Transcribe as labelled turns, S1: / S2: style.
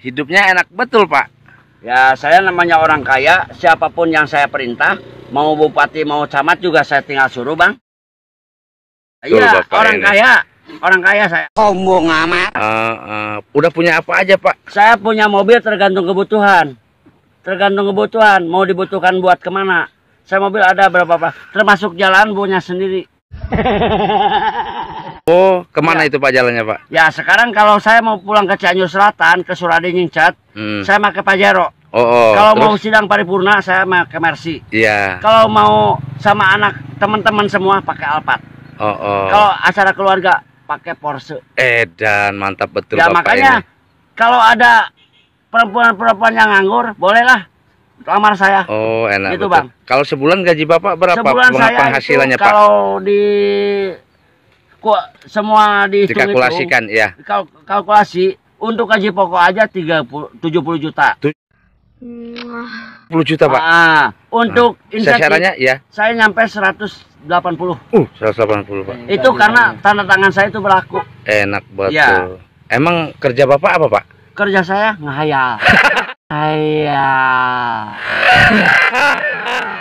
S1: hidupnya enak betul pak ya saya namanya orang kaya siapapun yang saya perintah mau bupati mau camat juga saya tinggal suruh bang iya orang ini. kaya orang kaya saya sombong amat uh, uh, udah punya apa aja pak saya punya mobil tergantung kebutuhan tergantung kebutuhan mau dibutuhkan buat kemana saya mobil ada berapa pak termasuk jalan punya sendiri
S2: Oh, kemana ya. itu Pak jalannya Pak?
S1: Ya sekarang kalau saya mau pulang ke Cianjur Selatan ke Suradingin Cat, hmm. saya pakai Pajero.
S2: Oh, oh. Kalau terus? mau
S1: sidang paripurna saya pakai Mercy.
S2: Iya. Kalau
S1: mau sama anak teman-teman semua pakai Alphard.
S2: Oh, oh. Kalau
S1: acara keluarga pakai Porsche.
S2: Eh dan mantap betul ya, Bapak makanya
S1: ini. kalau ada perempuan-perempuan yang nganggur, bolehlah lamar saya.
S2: Oh, enak. Gitu, betul. Bang. Kalau sebulan gaji Bapak berapa sebulan saya hasilannya itu, Pak? Kalau
S1: di semua dikalkulasikan ya. kalkulasi untuk gaji pokok aja 30 puluh juta. puluh juta, Pak. Ah, untuk nah, insentifnya ya. Saya nyampe seratus delapan 180. Uh,
S2: 180, Pak.
S1: Itu iya, karena iya. tanda tangan saya itu berlaku.
S2: Enak betul. Ya. Emang kerja Bapak apa, Pak?
S1: Kerja saya ngehayal. Hayal.